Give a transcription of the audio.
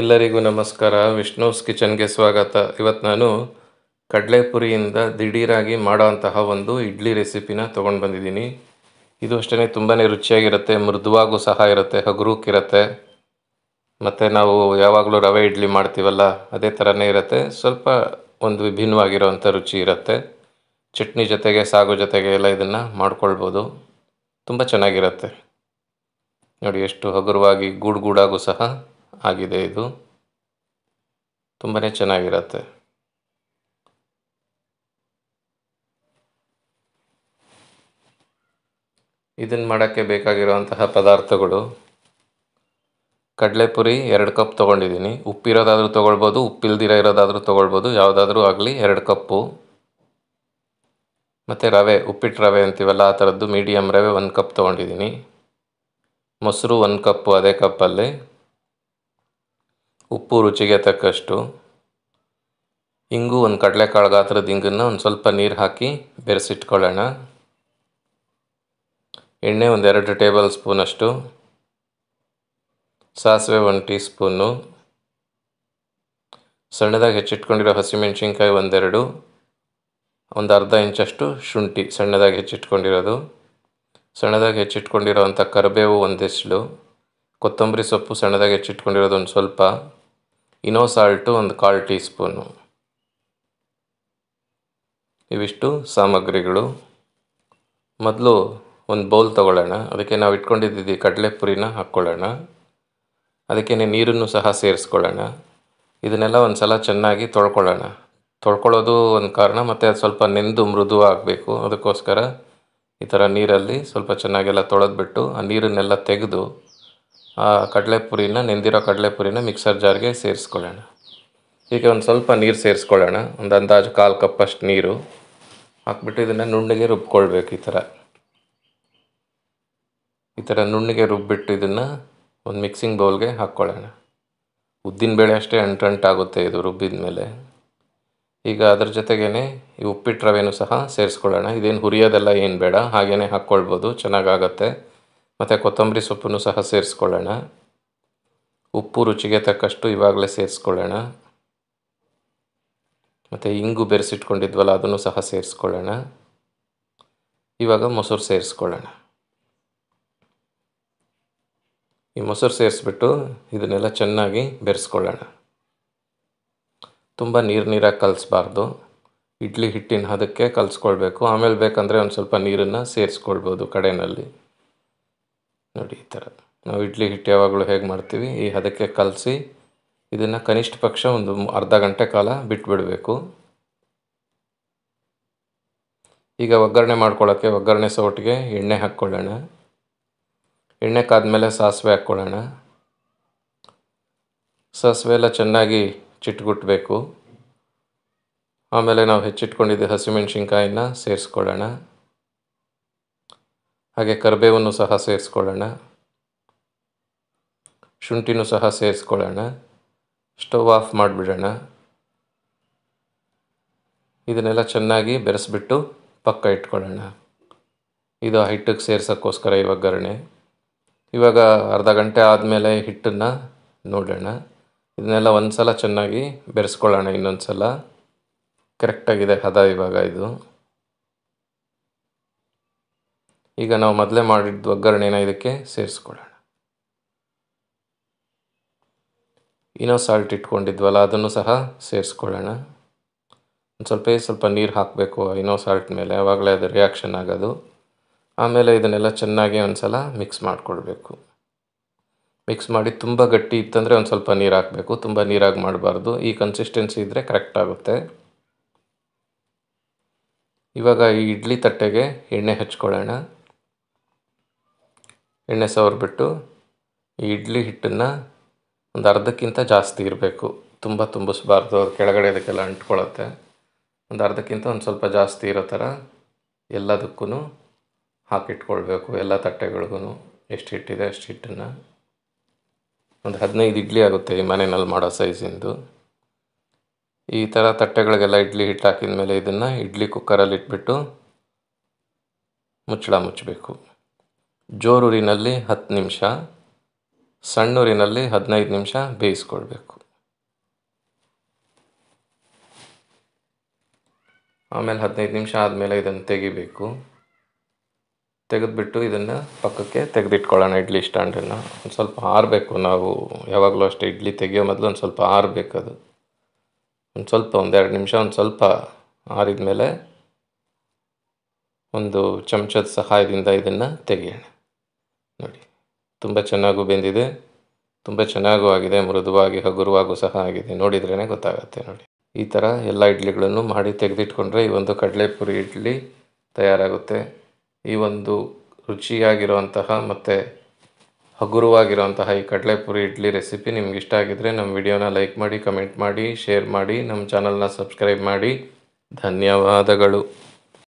ಎಲ್ಲರಿಗೂ ನಮಸ್ಕಾರ ವಿಷ್ಣುಸ್ ಕಿಚನ್ಗೆ ಸ್ವಾಗತ ಇವತ್ತು ನಾನು ಕಡಲೆಪುರಿಯಿಂದ ದಿಢೀರಾಗಿ ಮಾಡೋವಂತಹ ಒಂದು ಇಡ್ಲಿ ರೆಸಿಪಿನ ತೊಗೊಂಡು ಬಂದಿದ್ದೀನಿ ಇದು ಅಷ್ಟೇ ತುಂಬಾ ರುಚಿಯಾಗಿರುತ್ತೆ ಮೃದುವಾಗೂ ಸಹ ಇರುತ್ತೆ ಹಗುರಕ್ಕಿರುತ್ತೆ ಮತ್ತು ನಾವು ಯಾವಾಗಲೂ ರವೆ ಇಡ್ಲಿ ಮಾಡ್ತೀವಲ್ಲ ಅದೇ ಥರನೇ ಇರುತ್ತೆ ಸ್ವಲ್ಪ ಒಂದು ವಿಭಿನ್ನವಾಗಿರೋವಂಥ ರುಚಿ ಇರುತ್ತೆ ಚಟ್ನಿ ಜೊತೆಗೆ ಸಾಗು ಜೊತೆಗೆ ಎಲ್ಲ ಇದನ್ನು ಮಾಡ್ಕೊಳ್ಬೋದು ತುಂಬ ಚೆನ್ನಾಗಿರುತ್ತೆ ನೋಡಿ ಎಷ್ಟು ಹಗುರವಾಗಿ ಗೂಡು ಗೂಡಾಗೂ ಸಹ ಆಗಿದೆ ಇದು ತುಂಬಾ ಚೆನ್ನಾಗಿರತ್ತೆ ಇದನ್ನು ಮಾಡೋಕ್ಕೆ ಬೇಕಾಗಿರುವಂತಹ ಪದಾರ್ಥಗಳು ಕಡಲೆಪುರಿ ಎರಡು ಕಪ್ ತೊಗೊಂಡಿದ್ದೀನಿ ಉಪ್ಪಿರೋದಾದರೂ ತೊಗೊಳ್ಬೋದು ಉಪ್ಪಿಲ್ದಿರ ಇರೋದಾದರೂ ತೊಗೊಳ್ಬೋದು ಯಾವುದಾದ್ರೂ ಆಗಲಿ ಎರಡು ಕಪ್ಪು ಮತ್ತು ರವೆ ಉಪ್ಪಿಟ್ಟು ರವೆ ಅಂತೀವಲ್ಲ ಆ ಥರದ್ದು ಮೀಡಿಯಮ್ ರವೆ ಒಂದು ಕಪ್ ತೊಗೊಂಡಿದ್ದೀನಿ ಮೊಸರು ಒಂದು ಕಪ್ಪು ಅದೇ ಕಪ್ಪಲ್ಲಿ ಉಪ್ಪು ರುಚಿಗೆ ತಕ್ಕಷ್ಟು ಹಿಂಗೂ ಒಂದು ಕಡಲೆಕಾಳು ಗಾತ್ರದ ಹಿಂಗನ್ನು ಒಂದು ಸ್ವಲ್ಪ ನೀರು ಹಾಕಿ ಬೆರೆಸಿಟ್ಕೊಳ್ಳೋಣ ಎಣ್ಣೆ ಒಂದೆರಡು ಟೇಬಲ್ ಸ್ಪೂನಷ್ಟು ಸಾಸಿವೆ ಒಂದು ಟೀ ಸ್ಪೂನು ಸಣ್ಣದಾಗಿ ಹೆಚ್ಚಿಟ್ಕೊಂಡಿರೋ ಹಸಿಮೆಣ್ಸಿನ್ಕಾಯಿ ಒಂದೆರಡು ಒಂದು ಅರ್ಧ ಇಂಚಷ್ಟು ಶುಂಠಿ ಸಣ್ಣದಾಗಿ ಹೆಚ್ಚಿಟ್ಕೊಂಡಿರೋದು ಸಣ್ಣದಾಗಿ ಅಂಥ ಕರಿಬೇವು ಒಂದಿಷ್ಟು ಕೊತ್ತಂಬರಿ ಸೊಪ್ಪು ಸಣ್ಣದಾಗಿ ಹೆಚ್ಚಿಟ್ಕೊಂಡಿರೋದು ಒಂದು ಸ್ವಲ್ಪ ಇನೋ ಸಾಲ್ಟು ಒಂದು ಕಾಲು ಟೀ ಸ್ಪೂನು ಇವಿಷ್ಟು ಸಾಮಗ್ರಿಗಳು ಮೊದಲು ಒಂದು ಬೌಲ್ ತಗೊಳ್ಳೋಣ ಅದಕ್ಕೆ ನಾವು ಇಟ್ಕೊಂಡಿದ್ದೀವಿ ಕಡಲೆಪುರಿನ ಹಾಕ್ಕೊಳ್ಳೋಣ ಅದಕ್ಕೇ ನೀರನ್ನು ಸಹ ಸೇರಿಸ್ಕೊಳ್ಳೋಣ ಇದನ್ನೆಲ್ಲ ಒಂದು ಸಲ ಚೆನ್ನಾಗಿ ತೊಳ್ಕೊಳ್ಳೋಣ ತೊಳ್ಕೊಳ್ಳೋದು ಒಂದು ಕಾರಣ ಮತ್ತು ಅದು ಸ್ವಲ್ಪ ನೆಂದು ಮೃದು ಆಗಬೇಕು ಅದಕ್ಕೋಸ್ಕರ ಈ ಥರ ನೀರಲ್ಲಿ ಸ್ವಲ್ಪ ಚೆನ್ನಾಗೆಲ್ಲ ತೊಳೆದ್ಬಿಟ್ಟು ಆ ನೀರನ್ನೆಲ್ಲ ತೆಗೆದು ಆ ಕಡಲೆಪುರಿನ ನೆಂದಿರೋ ಕಡಲೆಪುರಿನ ಮಿಕ್ಸರ್ ಜಾರ್ಗೆ ಸೇರಿಸ್ಕೊಳ್ಳೋಣ ಈಗ ಒಂದು ಸ್ವಲ್ಪ ನೀರು ಸೇರಿಸ್ಕೊಳ್ಳೋಣ ಒಂದು ಅಂದಾಜು ಕಾಲು ಕಪ್ಪಷ್ಟು ನೀರು ಹಾಕ್ಬಿಟ್ಟು ಇದನ್ನು ನುಣ್ಣಗೆ ರುಬ್ಕೊಳ್ಬೇಕು ಈ ಥರ ಈ ಥರ ನುಣ್ಣಗೆ ರುಬ್ಬಿಟ್ಟು ಇದನ್ನು ಒಂದು ಮಿಕ್ಸಿಂಗ್ ಬೌಲ್ಗೆ ಹಾಕ್ಕೊಳ್ಳೋಣ ಉದ್ದಿನ ಬೇಳೆ ಅಷ್ಟೇ ಅಂಟಂಟಾಗುತ್ತೆ ಇದು ರುಬ್ಬಿದ ಮೇಲೆ ಈಗ ಅದರ ಜೊತೆಗೇ ಈ ಉಪ್ಪಿಟ್ಟು ರವೆನೂ ಸಹ ಸೇರಿಸ್ಕೊಳ್ಳೋಣ ಇದೇನು ಹುರಿಯೋದೆಲ್ಲ ಏನು ಬೇಡ ಹಾಗೇ ಹಾಕ್ಕೊಳ್ಬೋದು ಚೆನ್ನಾಗಾಗತ್ತೆ ಮತ್ತು ಕೊತ್ತಂಬರಿ ಸೊಪ್ಪನ್ನು ಸಹ ಸೇರಿಸ್ಕೊಳ್ಳೋಣ ಉಪ್ಪು ರುಚಿಗೆ ತಕ್ಕಷ್ಟು ಇವಾಗಲೇ ಸೇರಿಸ್ಕೊಳ್ಳೋಣ ಮತ್ತು ಇಂಗು ಬೆರೆಸಿಟ್ಕೊಂಡಿದ್ವಲ್ಲ ಅದನ್ನು ಸಹ ಸೇರಿಸ್ಕೊಳ್ಳೋಣ ಇವಾಗ ಮೊಸರು ಸೇರಿಸ್ಕೊಳ್ಳೋಣ ಈ ಮೊಸರು ಸೇರಿಸ್ಬಿಟ್ಟು ಇದನ್ನೆಲ್ಲ ಚೆನ್ನಾಗಿ ಬೆರೆಸ್ಕೊಳ್ಳೋಣ ತುಂಬ ನೀರು ನೀರಾಗಿ ಕಲಿಸ್ಬಾರ್ದು ಇಡ್ಲಿ ಹಿಟ್ಟಿನ ಹದಕ್ಕೆ ಕಲಿಸ್ಕೊಳ್ಬೇಕು ಆಮೇಲೆ ಬೇಕಂದರೆ ಒಂದು ಸ್ವಲ್ಪ ನೀರನ್ನು ಸೇರಿಸ್ಕೊಳ್ಬೋದು ಕಡೆಯಲ್ಲಿ ನೋಡಿ ಈ ಥರ ನಾವು ಇಡ್ಲಿ ಹಿಟ್ಟು ಯಾವಾಗಲೂ ಹೇಗೆ ಮಾಡ್ತೀವಿ ಈ ಹದಕ್ಕೆ ಕಲಸಿ ಇದನ್ನು ಕನಿಷ್ಠ ಪಕ್ಷ ಒಂದು ಅರ್ಧ ಗಂಟೆ ಕಾಲ ಬಿಟ್ಬಿಡಬೇಕು ಈಗ ಒಗ್ಗರಣೆ ಮಾಡ್ಕೊಳ್ಳೋಕ್ಕೆ ಒಗ್ಗರಣೆ ಸೌಟಿಗೆ ಎಣ್ಣೆ ಹಾಕ್ಕೊಳ್ಳೋಣ ಎಣ್ಣೆ ಕಾದ್ಮೇಲೆ ಸಾಸಿವೆ ಹಾಕ್ಕೊಳ್ಳೋಣ ಸಾಸಿವೆ ಎಲ್ಲ ಚೆನ್ನಾಗಿ ಚಿಟ್ಗುಟ್ಟಬೇಕು ಆಮೇಲೆ ನಾವು ಹೆಚ್ಚಿಟ್ಕೊಂಡಿದ್ದ ಹಸಿಮೆಣ್ಸಿನ್ಕಾಯಿನ ಸೇರಿಸ್ಕೊಳ್ಳೋಣ ಹಾಗೆ ಕರಿಬೇವನ್ನು ಸಹ ಸೇರಿಸ್ಕೊಳ್ಳೋಣ ಶುಂಠಿನೂ ಸಹ ಸೇರಿಸ್ಕೊಳ್ಳೋಣ ಸ್ಟವ್ ಆಫ್ ಮಾಡಿಬಿಡೋಣ ಇದನ್ನೆಲ್ಲ ಚೆನ್ನಾಗಿ ಬೆರೆಸಿಬಿಟ್ಟು ಪಕ್ಕ ಇಟ್ಕೊಳ್ಳೋಣ ಇದು ಹಿಟ್ಟಿಗೆ ಸೇರ್ಸೋಕ್ಕೋಸ್ಕರ ಇವಾಗ ಗರಣೆ ಇವಾಗ ಅರ್ಧ ಗಂಟೆ ಆದಮೇಲೆ ಹಿಟ್ಟನ್ನು ನೋಡೋಣ ಇದನ್ನೆಲ್ಲ ಒಂದು ಸಲ ಚೆನ್ನಾಗಿ ಬೆರೆಸ್ಕೊಳ್ಳೋಣ ಇನ್ನೊಂದು ಸಲ ಕರೆಕ್ಟಾಗಿದೆ ಹದ ಇವಾಗ ಇದು ಈಗ ನಾವು ಮೊದಲೇ ಮಾಡಿದ್ದು ಒಗ್ಗರಣೆನ ಇದಕ್ಕೆ ಸೇರಿಸ್ಕೊಳ್ಳೋಣ ಇನ್ನೂ ಸಾಲ್ಟ್ ಇಟ್ಕೊಂಡಿದ್ವಲ್ಲ ಅದನ್ನು ಸಹ ಸೇರಿಸ್ಕೊಳ್ಳೋಣ ಒಂದು ಸ್ವಲ್ಪ ಸ್ವಲ್ಪ ನೀರು ಹಾಕಬೇಕು ಇನ್ನೋ ಸಾಲ್ಟ್ ಮೇಲೆ ಆವಾಗಲೇ ಅದು ರಿಯಾಕ್ಷನ್ ಆಗೋದು ಆಮೇಲೆ ಇದನ್ನೆಲ್ಲ ಚೆನ್ನಾಗಿ ಒಂದು ಸಲ ಮಿಕ್ಸ್ ಮಾಡಿಕೊಳ್ಬೇಕು ಮಿಕ್ಸ್ ಮಾಡಿ ತುಂಬ ಗಟ್ಟಿ ಇತ್ತಂದರೆ ಒಂದು ಸ್ವಲ್ಪ ನೀರು ಹಾಕಬೇಕು ತುಂಬ ನೀರಾಗಿ ಮಾಡಬಾರ್ದು ಈ ಕನ್ಸಿಸ್ಟೆನ್ಸಿ ಇದ್ದರೆ ಕರೆಕ್ಟ್ ಆಗುತ್ತೆ ಇವಾಗ ಈ ಇಡ್ಲಿ ತಟ್ಟೆಗೆ ಎಣ್ಣೆ ಹಚ್ಕೊಳ್ಳೋಣ ಎಣ್ಣೆ ಸವರ್ಬಿಟ್ಟು ಬಿಟ್ಟು ಈ ಇಡ್ಲಿ ಹಿಟ್ಟನ್ನು ಒಂದು ಅರ್ಧಕ್ಕಿಂತ ಜಾಸ್ತಿ ಇರಬೇಕು ತುಂಬ ತುಂಬಿಸ್ಬಾರ್ದು ಅದು ಕೆಳಗಡೆ ಅದಕ್ಕೆಲ್ಲ ಅಂಟ್ಕೊಳತ್ತೆ ಒಂದು ಅರ್ಧಕ್ಕಿಂತ ಒಂದು ಸ್ವಲ್ಪ ಜಾಸ್ತಿ ಇರೋ ಥರ ಎಲ್ಲದಕ್ಕೂ ಹಾಕಿಟ್ಕೊಳ್ಬೇಕು ಎಲ್ಲ ತಟ್ಟೆಗಳಿಗೂ ಎಷ್ಟು ಹಿಟ್ಟಿದೆ ಅಷ್ಟು ಹಿಟ್ಟನ್ನು ಒಂದು ಹದಿನೈದು ಇಡ್ಲಿ ಆಗುತ್ತೆ ಈ ಮನೆಯಲ್ಲಿ ಮಾಡೋ ಸೈಜಿಂದು ಈ ಥರ ತಟ್ಟೆಗಳಿಗೆಲ್ಲ ಇಡ್ಲಿ ಹಿಟ್ಟು ಹಾಕಿದ ಮೇಲೆ ಇದನ್ನು ಇಡ್ಲಿ ಕುಕ್ಕರಲ್ಲಿ ಇಟ್ಬಿಟ್ಟು ಮುಚ್ಚಳ ಮುಚ್ಚಬೇಕು ಜೋರೂರಿನಲ್ಲಿ ಹತ್ತು ನಿಮಿಷ ಸಣ್ಣೂರಿನಲ್ಲಿ ಹದಿನೈದು ನಿಮಿಷ ಬೇಯಿಸ್ಕೊಳ್ಬೇಕು ಆಮೇಲೆ ಹದಿನೈದು ನಿಮಿಷ ಆದಮೇಲೆ ಇದನ್ನು ತೆಗಿಬೇಕು ತೆಗೆದುಬಿಟ್ಟು ಇದನ್ನು ಪಕ್ಕಕ್ಕೆ ತೆಗೆದಿಟ್ಕೊಳ್ಳೋಣ ಇಡ್ಲಿ ಸ್ಟ್ಯಾಂಡನ್ನು ಒಂದು ಸ್ವಲ್ಪ ಆರಬೇಕು ನಾವು ಯಾವಾಗಲೂ ಅಷ್ಟೇ ಇಡ್ಲಿ ತೆಗಿಯೋ ಮೊದಲು ಒಂದು ಸ್ವಲ್ಪ ಆರಬೇಕದು ಒಂದು ಸ್ವಲ್ಪ ಒಂದೆರಡು ನಿಮಿಷ ಒಂದು ಸ್ವಲ್ಪ ಆರಿದ ಮೇಲೆ ಒಂದು ಚಮಚದ ಸಹಾಯದಿಂದ ಇದನ್ನು ತೆಗೆಯೋಣ ತುಂಬ ಚೆನ್ನಾಗೂ ಬೆಂದಿದೆ ತುಂಬ ಚೆನ್ನಾಗೂ ಆಗಿದೆ ಮೃದುವಾಗಿ ಹಗುರವಾಗೂ ಸಹ ಆಗಿದೆ ನೋಡಿದ್ರೇ ಗೊತ್ತಾಗುತ್ತೆ ನೋಡಿ ಈ ಥರ ಎಲ್ಲ ಇಡ್ಲಿಗಳನ್ನು ಮಾಡಿ ತೆಗೆದಿಟ್ಕೊಂಡ್ರೆ ಈ ಒಂದು ಕಡಲೆಪುರಿ ಇಡ್ಲಿ ತಯಾರಾಗುತ್ತೆ ಈ ಒಂದು ರುಚಿಯಾಗಿರುವಂತಹ ಮತ್ತು ಹಗುರವಾಗಿರುವಂತಹ ಈ ಕಡಲೆಪುರಿ ಇಡ್ಲಿ ರೆಸಿಪಿ ನಿಮ್ಗೆ ಇಷ್ಟ ಆಗಿದರೆ ನಮ್ಮ ವಿಡಿಯೋನ ಲೈಕ್ ಮಾಡಿ ಕಮೆಂಟ್ ಮಾಡಿ ಶೇರ್ ಮಾಡಿ ನಮ್ಮ ಚಾನಲ್ನ ಸಬ್ಸ್ಕ್ರೈಬ್ ಮಾಡಿ ಧನ್ಯವಾದಗಳು